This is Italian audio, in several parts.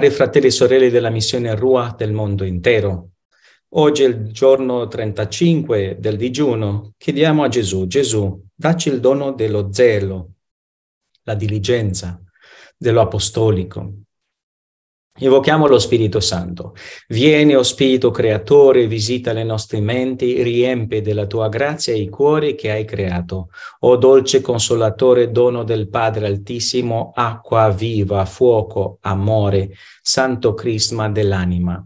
Cari fratelli e sorelle della missione Rua del mondo intero, oggi è il giorno 35 del digiuno. Chiediamo a Gesù, Gesù, dacci il dono dello zelo, la diligenza, dello apostolico, Invochiamo lo Spirito Santo. Vieni, o Spirito Creatore, visita le nostre menti, riempie della tua grazia i cuori che hai creato. O dolce consolatore, dono del Padre Altissimo, acqua viva, fuoco, amore, santo crisma dell'anima.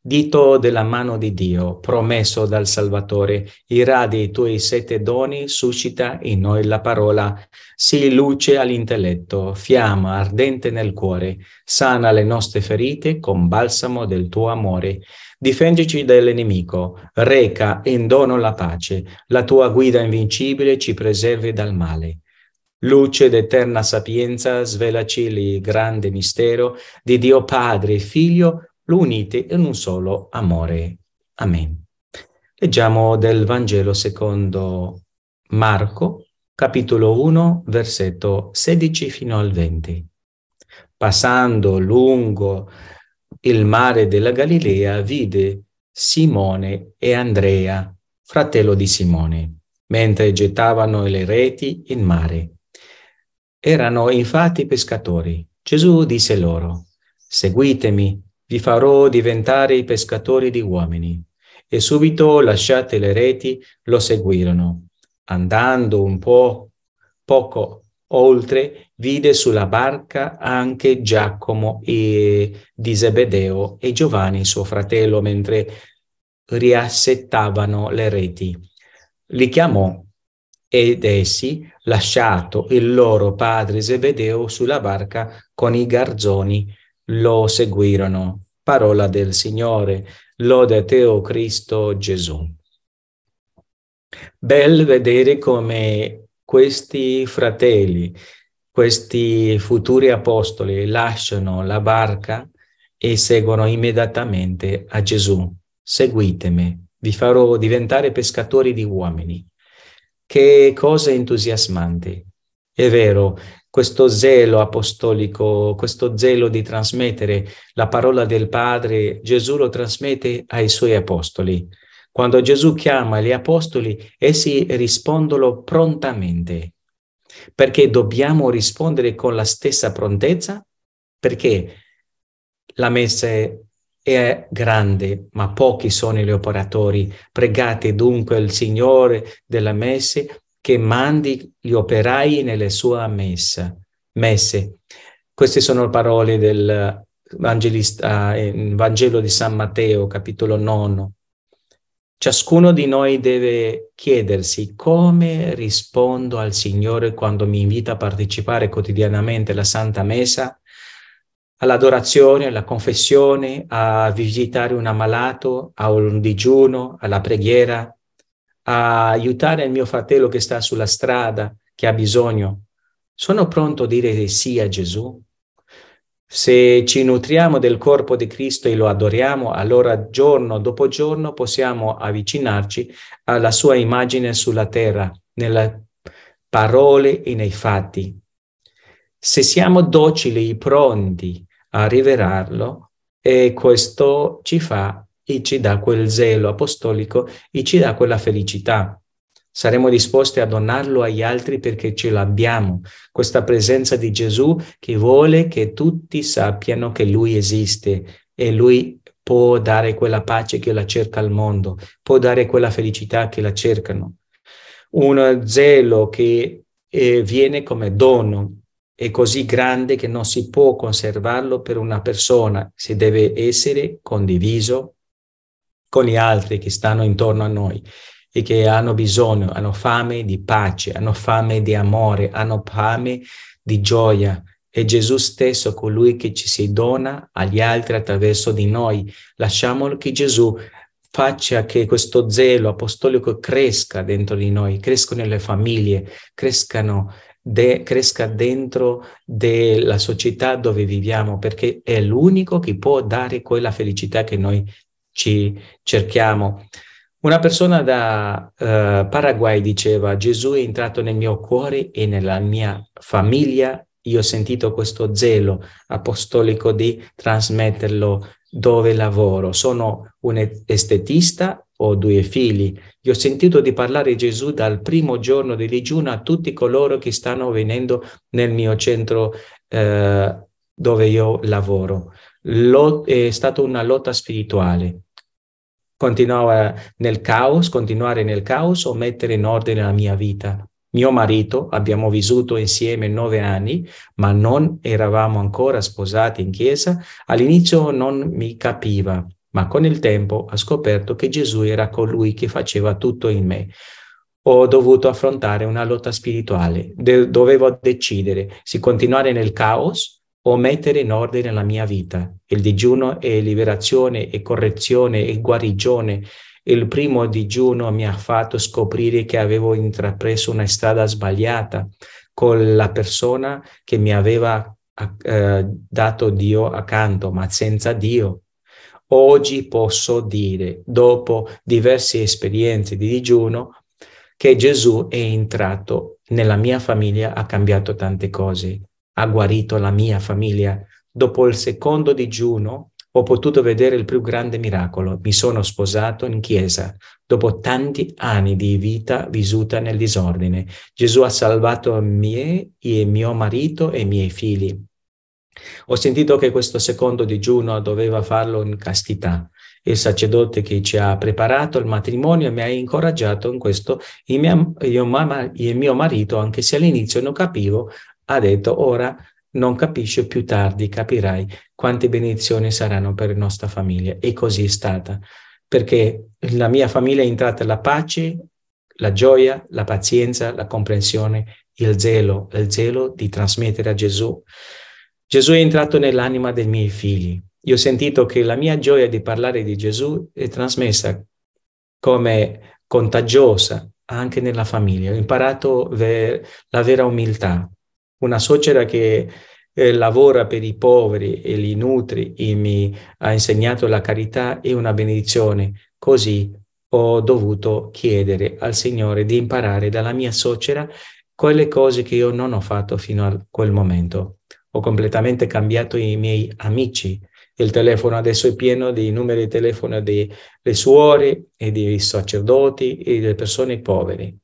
Dito della mano di Dio, promesso dal Salvatore, irradia i tuoi sette doni, suscita in noi la parola, si luce all'intelletto, fiamma ardente nel cuore, sana le nostre ferite con balsamo del tuo amore. Difendici dall'inemico, reca in dono la pace, la tua guida invincibile ci preservi dal male. Luce d'eterna sapienza, svelaci il grande mistero di Dio Padre, e Figlio lo unite in un solo amore. Amen. Leggiamo del Vangelo secondo Marco, capitolo 1, versetto 16 fino al 20. Passando lungo il mare della Galilea, vide Simone e Andrea, fratello di Simone, mentre gettavano le reti in mare. Erano infatti pescatori. Gesù disse loro, seguitemi vi farò diventare i pescatori di uomini. E subito lasciate le reti, lo seguirono. Andando un po' poco oltre, vide sulla barca anche Giacomo e, di Zebedeo e Giovanni, suo fratello, mentre riassettavano le reti. Li chiamò ed essi, lasciato il loro padre Zebedeo sulla barca con i garzoni, lo seguirono. Parola del Signore, lode a te, o Cristo Gesù. Bel vedere come questi fratelli, questi futuri apostoli lasciano la barca e seguono immediatamente a Gesù. Seguitemi, vi farò diventare pescatori di uomini. Che cosa entusiasmante. È vero, questo zelo apostolico, questo zelo di trasmettere la parola del Padre, Gesù lo trasmette ai suoi apostoli. Quando Gesù chiama gli apostoli, essi rispondono prontamente, perché dobbiamo rispondere con la stessa prontezza, perché la messa è grande, ma pochi sono gli operatori. Pregate dunque il Signore della messa che mandi gli operai nelle sue messe. messe. Queste sono parole del eh, Vangelo di San Matteo, capitolo 9. Ciascuno di noi deve chiedersi come rispondo al Signore quando mi invita a partecipare quotidianamente alla Santa Messa, all'adorazione, alla confessione, a visitare un ammalato, a un digiuno, alla preghiera, a aiutare il mio fratello che sta sulla strada, che ha bisogno, sono pronto a dire sì a Gesù? Se ci nutriamo del corpo di Cristo e lo adoriamo, allora giorno dopo giorno possiamo avvicinarci alla sua immagine sulla terra, nelle parole e nei fatti. Se siamo docili e pronti a rivelarlo, e questo ci fa e ci dà quel zelo apostolico e ci dà quella felicità. Saremo disposti a donarlo agli altri perché ce l'abbiamo, questa presenza di Gesù che vuole che tutti sappiano che Lui esiste e Lui può dare quella pace che la cerca al mondo, può dare quella felicità che la cercano. Un zelo che eh, viene come dono, è così grande che non si può conservarlo per una persona, si deve essere condiviso con gli altri che stanno intorno a noi e che hanno bisogno, hanno fame di pace, hanno fame di amore, hanno fame di gioia. È Gesù stesso colui che ci si dona agli altri attraverso di noi. Lasciamo che Gesù faccia che questo zelo apostolico cresca dentro di noi, cresca nelle famiglie, crescano De, cresca dentro della società dove viviamo, perché è l'unico che può dare quella felicità che noi ci cerchiamo. Una persona da eh, Paraguay diceva, Gesù è entrato nel mio cuore e nella mia famiglia, io ho sentito questo zelo apostolico di trasmetterlo dove lavoro. Sono un estetista, ho due figli. Io ho sentito di parlare Gesù dal primo giorno di digiuno a tutti coloro che stanno venendo nel mio centro eh, dove io lavoro. Lo, è stata una lotta spirituale continuava nel caos, continuare nel caos o mettere in ordine la mia vita. Mio marito, abbiamo vissuto insieme nove anni, ma non eravamo ancora sposati in chiesa. All'inizio non mi capiva, ma con il tempo ha scoperto che Gesù era colui che faceva tutto in me. Ho dovuto affrontare una lotta spirituale, De- dovevo decidere se continuare nel caos o mettere in ordine la mia vita. Il digiuno è liberazione e correzione e guarigione. Il primo digiuno mi ha fatto scoprire che avevo intrapreso una strada sbagliata con la persona che mi aveva eh, dato Dio accanto, ma senza Dio. Oggi posso dire, dopo diverse esperienze di digiuno, che Gesù è entrato nella mia famiglia, ha cambiato tante cose ha guarito la mia famiglia. Dopo il secondo digiuno ho potuto vedere il più grande miracolo. Mi sono sposato in chiesa dopo tanti anni di vita vissuta nel disordine. Gesù ha salvato me e mio marito e i miei figli. Ho sentito che questo secondo digiuno doveva farlo in castità. Il sacerdote che ci ha preparato il matrimonio mi ha incoraggiato in questo e mio, marito, anche se all'inizio non capivo, ha detto ora non capisci, più tardi capirai quante benedizioni saranno per la nostra famiglia. E così è stata, perché la mia famiglia è entrata la pace, la gioia, la pazienza, la comprensione, il zelo, il zelo di trasmettere a Gesù. Gesù è entrato nell'anima dei miei figli. Io ho sentito che la mia gioia di parlare di Gesù è trasmessa come contagiosa anche nella famiglia. Ho imparato ver- la vera umiltà, una suocera che eh, lavora per i poveri e li nutri e mi ha insegnato la carità è una benedizione. Così ho dovuto chiedere al Signore di imparare dalla mia suocera quelle cose che io non ho fatto fino a quel momento. Ho completamente cambiato i miei amici. Il telefono adesso è pieno di numeri di telefono delle suore e dei sacerdoti e delle persone povere.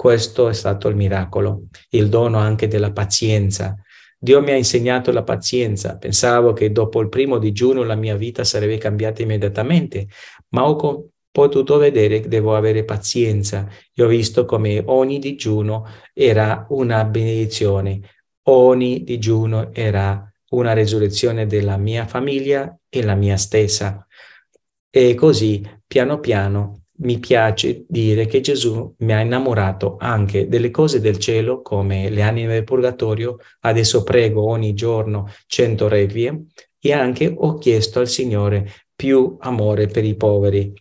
Questo è stato il miracolo, il dono anche della pazienza. Dio mi ha insegnato la pazienza. Pensavo che dopo il primo digiuno la mia vita sarebbe cambiata immediatamente, ma ho co- potuto vedere che devo avere pazienza. Io ho visto come ogni digiuno era una benedizione, ogni digiuno era una resurrezione della mia famiglia e la mia stessa. E così, piano piano, mi piace dire che Gesù mi ha innamorato anche delle cose del cielo come le anime del purgatorio, adesso prego ogni giorno cento revie e anche ho chiesto al Signore più amore per i poveri.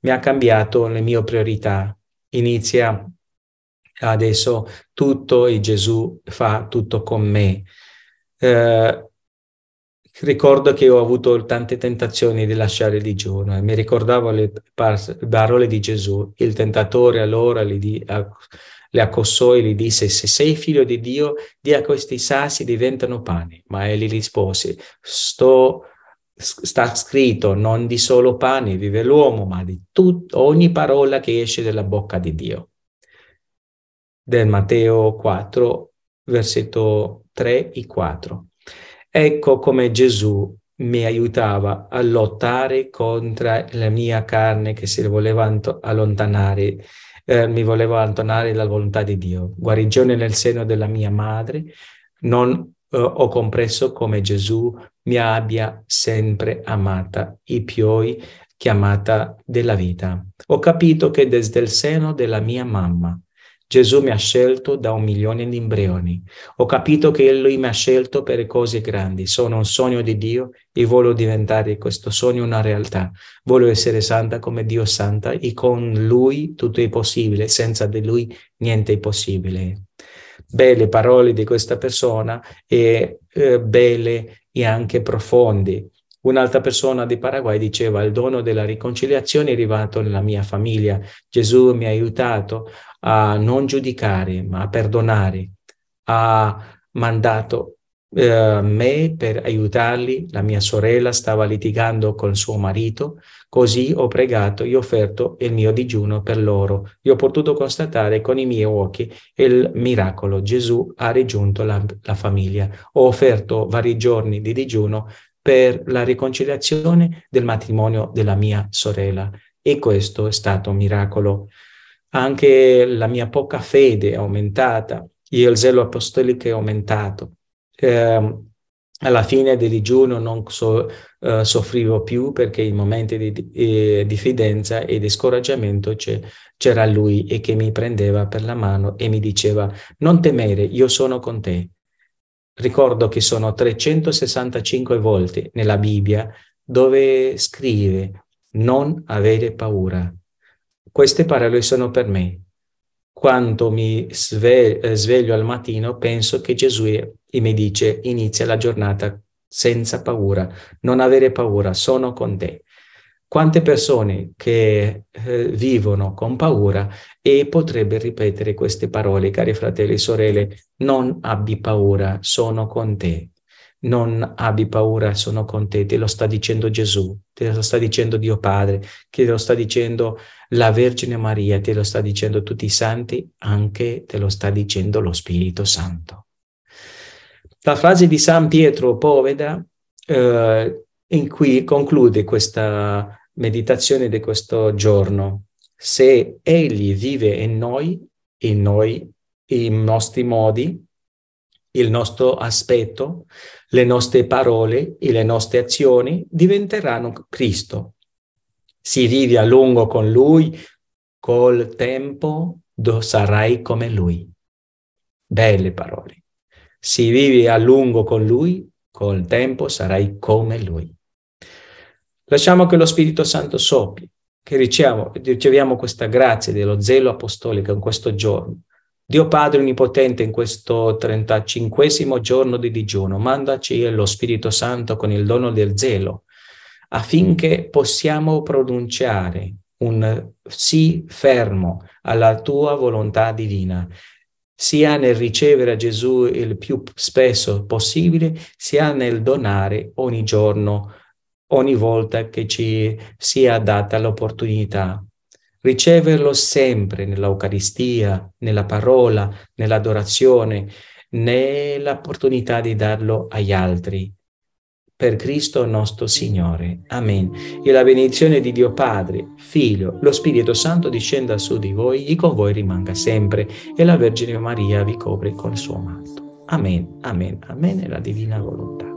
Mi ha cambiato le mie priorità. Inizia adesso tutto e Gesù fa tutto con me. Eh, ricordo che ho avuto tante tentazioni di lasciare il digiuno e mi ricordavo le parole di Gesù. Il tentatore allora le, di, le accossò e gli disse, se sei figlio di Dio, dia a questi sassi diventano pane. Ma egli rispose, sto sta scritto non di solo pane vive l'uomo, ma di tut, ogni parola che esce dalla bocca di Dio. Del Matteo 4, versetto 3 e 4. Ecco come Gesù mi aiutava a lottare contro la mia carne che si voleva allontanare, eh, mi voleva allontanare dalla volontà di Dio. Guarigione nel seno della mia madre, non eh, ho compreso come Gesù mi abbia sempre amata, i pioi chiamata della vita. Ho capito che desde il seno della mia mamma Gesù mi ha scelto da un milione di embrioni. Ho capito che Lui mi ha scelto per cose grandi. Sono un sogno di Dio e voglio diventare questo sogno una realtà. Voglio essere santa come Dio è santa e con Lui tutto è possibile, senza di Lui niente è possibile. Belle parole di questa persona e eh, belle e anche profonde Un'altra persona di Paraguay diceva il dono della riconciliazione è arrivato nella mia famiglia. Gesù mi ha aiutato a non giudicare, ma a perdonare. Ha mandato eh, me per aiutarli. La mia sorella stava litigando con suo marito. Così ho pregato e offerto il mio digiuno per loro. E ho potuto constatare con i miei occhi il miracolo. Gesù ha raggiunto la, la famiglia. Ho offerto vari giorni di digiuno per la riconciliazione del matrimonio della mia sorella e questo è stato un miracolo. Anche la mia poca fede è aumentata, il zelo apostolico è aumentato. Eh, alla fine del digiuno non so, eh, soffrivo più perché in momenti di eh, diffidenza e di scoraggiamento c'era lui e che mi prendeva per la mano e mi diceva non temere, io sono con te. Ricordo che sono 365 volte nella Bibbia dove scrive non avere paura. Queste parole sono per me. Quando mi sve- eh, sveglio al mattino penso che Gesù mi dice inizia la giornata senza paura, non avere paura, sono con te quante persone che eh, vivono con paura e potrebbe ripetere queste parole, cari fratelli e sorelle, non abbi paura, sono con te. Non abbi paura, sono con te, te lo sta dicendo Gesù, te lo sta dicendo Dio Padre, te lo sta dicendo la Vergine Maria, te lo sta dicendo tutti i santi, anche te lo sta dicendo lo Spirito Santo. La frase di San Pietro Poveda eh, in cui conclude questa, meditazione di questo giorno. Se Egli vive in noi, in noi, i nostri modi, il nostro aspetto, le nostre parole e le nostre azioni diventeranno Cristo. Si vive a lungo con Lui, col tempo sarai come Lui. Belle parole. Si vive a lungo con Lui, col tempo sarai come Lui. Lasciamo che lo Spirito Santo soppi, che riceviamo, riceviamo questa grazia dello zelo apostolico in questo giorno. Dio Padre Onnipotente, in questo 35 giorno di digiuno, mandaci lo Spirito Santo con il dono del zelo, affinché possiamo pronunciare un sì fermo alla tua volontà divina, sia nel ricevere a Gesù il più spesso possibile, sia nel donare ogni giorno ogni volta che ci sia data l'opportunità. Riceverlo sempre nell'Eucaristia, nella parola, nell'adorazione, nell'opportunità di darlo agli altri. Per Cristo nostro Signore. Amen. E la benedizione di Dio Padre, Figlio, lo Spirito Santo discenda su di voi e con voi rimanga sempre e la Vergine Maria vi copre col suo manto. Amen, amen, amen e la divina volontà.